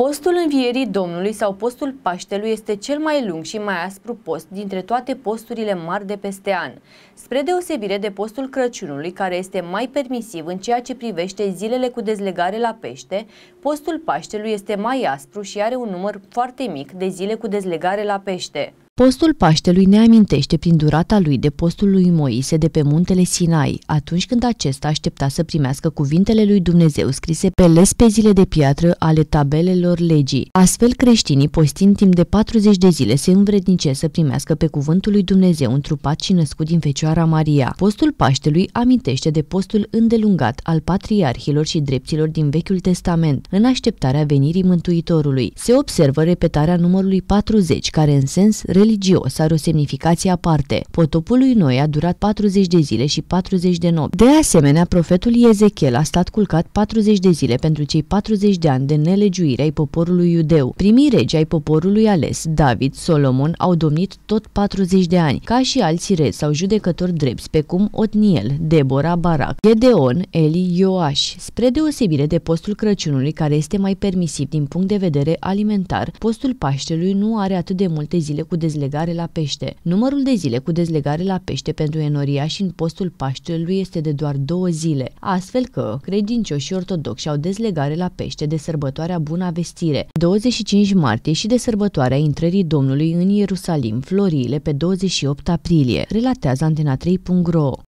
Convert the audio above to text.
Postul învierii Domnului sau postul Paștelui este cel mai lung și mai aspru post dintre toate posturile mari de peste an, spre deosebire de postul Crăciunului, care este mai permisiv în ceea ce privește zilele cu dezlegare la pește, postul Paștelui este mai aspru și are un număr foarte mic de zile cu dezlegare la pește. Postul Paștelui ne amintește prin durata lui de postul lui Moise de pe muntele Sinai, atunci când acesta aștepta să primească cuvintele lui Dumnezeu scrise pe lespezile de piatră ale tabelelor legii. Astfel, creștinii postind timp de 40 de zile se învrednice să primească pe cuvântul lui Dumnezeu întrupat și născut din Fecioara Maria. Postul Paștelui amintește de postul îndelungat al patriarhilor și dreptilor din Vechiul Testament, în așteptarea venirii Mântuitorului. Se observă repetarea numărului 40, care în sens religios religios are o semnificație aparte. Potopul lui Noi a durat 40 de zile și 40 de nopți. De asemenea, profetul Ezechiel a stat culcat 40 de zile pentru cei 40 de ani de nelegiuire ai poporului iudeu. Primii regi ai poporului ales, David, Solomon, au domnit tot 40 de ani, ca și alții rezi sau judecători drepți, pe cum Otniel, Deborah, Barak, Gedeon, Eli, Ioaș. Spre deosebire de postul Crăciunului, care este mai permisiv din punct de vedere alimentar, postul Paștelui nu are atât de multe zile cu dezlegare dezlegare la pește. Numărul de zile cu dezlegare la pește pentru enoria și în postul Paștelui este de doar două zile, astfel că credincioșii ortodoxi au dezlegare la pește de sărbătoarea Buna Vestire, 25 martie și de sărbătoarea intrării Domnului în Ierusalim, Floriile, pe 28 aprilie, relatează Antena 3.ro.